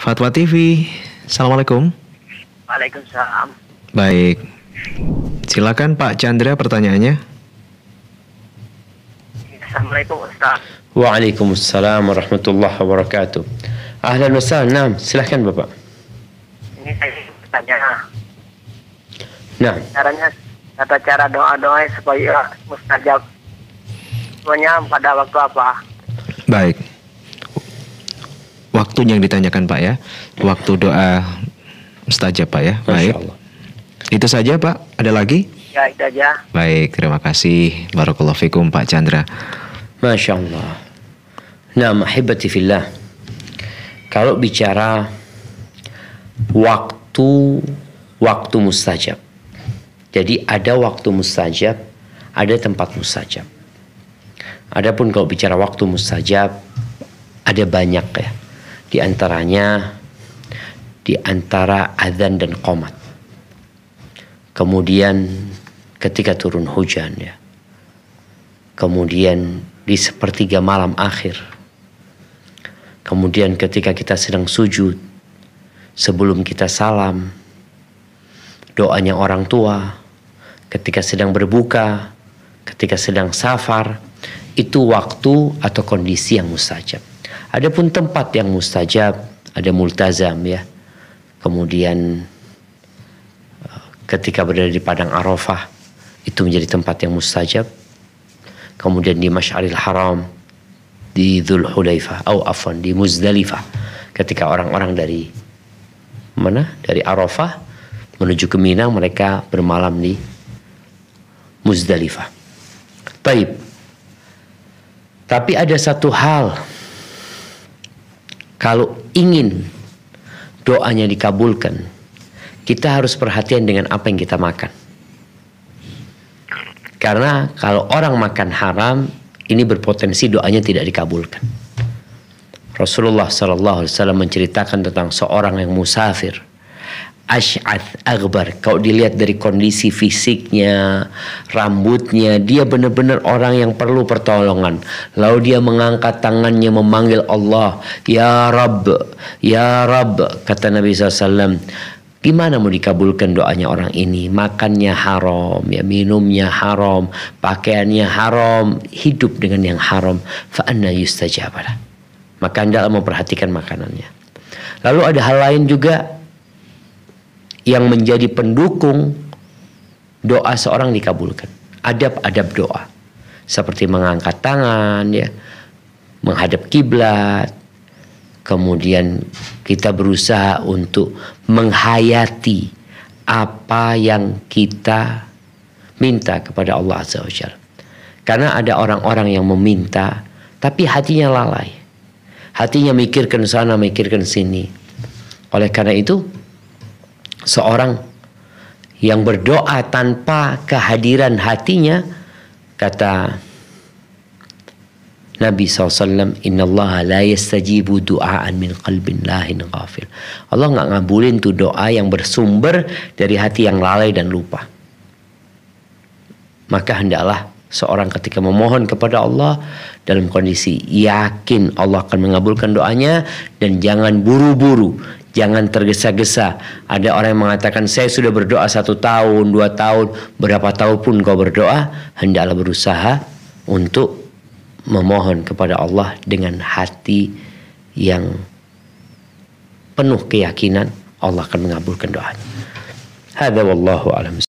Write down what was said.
Fatwa TV. Assalamualaikum. Waalaikumsalam. Baik. Silakan Pak Chandra pertanyaannya. Assalamualaikum Ustaz. Waalaikumsalam warahmatullahi wabarakatuh. Ahlan wa sahlan. Naam, silakan Bapak. Ini saya bertanya. Nah. Caranya tata cara doa-doa supaya mustajab. Semuanya pada waktu apa? Baik waktunya yang ditanyakan Pak ya. Waktu doa mustajab Pak ya. Baik. Itu saja Pak. Ada lagi? Ya itu aja. Baik, terima kasih. Barakallahu fikum Pak Chandra. Masya Allah. Nah, mahibati fillah. Kalau bicara waktu waktu mustajab. Jadi ada waktu mustajab, ada tempat mustajab. Adapun kalau bicara waktu mustajab, ada banyak ya di antaranya di antara adzan dan qomat. Kemudian ketika turun hujan ya. Kemudian di sepertiga malam akhir. Kemudian ketika kita sedang sujud sebelum kita salam doanya orang tua ketika sedang berbuka ketika sedang safar itu waktu atau kondisi yang mustajab Adapun tempat yang mustajab, ada multazam ya. Kemudian eh, ketika berada di padang Arafah itu menjadi tempat yang mustajab. Kemudian di Masyaril Haram, di Dhul Hulaifah, atau afwan di Muzdalifah. Ketika orang-orang dari mana? Dari Arafah menuju ke Mina mereka bermalam di Muzdalifah. Taib. Tapi ada satu hal kalau ingin doanya dikabulkan, kita harus perhatian dengan apa yang kita makan. Karena kalau orang makan haram, ini berpotensi doanya tidak dikabulkan. Rasulullah SAW menceritakan tentang seorang yang musafir Ash'ath Akbar. Kalau dilihat dari kondisi fisiknya, rambutnya, dia benar-benar orang yang perlu pertolongan. Lalu dia mengangkat tangannya memanggil Allah, Ya Rabb, Ya Rabb, kata Nabi SAW. Gimana mau dikabulkan doanya orang ini? Makannya haram, ya minumnya haram, pakaiannya haram, hidup dengan yang haram. Fa'anna yustajabalah. Maka anda memperhatikan makanannya. Lalu ada hal lain juga yang menjadi pendukung doa seorang dikabulkan. Adab-adab doa seperti mengangkat tangan ya, menghadap kiblat. Kemudian kita berusaha untuk menghayati apa yang kita minta kepada Allah Azza wa Jalla. Karena ada orang-orang yang meminta tapi hatinya lalai. Hatinya mikirkan sana, mikirkan sini. Oleh karena itu, seorang yang berdoa tanpa kehadiran hatinya kata Nabi SAW Inna Allah la yastajibu du'aan min qalbin lahin ghafil Allah nggak ngabulin tuh doa yang bersumber dari hati yang lalai dan lupa maka hendaklah seorang ketika memohon kepada Allah dalam kondisi yakin Allah akan mengabulkan doanya dan jangan buru-buru Jangan tergesa-gesa. Ada orang yang mengatakan, saya sudah berdoa satu tahun, dua tahun, berapa tahun pun kau berdoa, hendaklah berusaha untuk memohon kepada Allah dengan hati yang penuh keyakinan Allah akan mengabulkan doanya. Hada wallahu alam.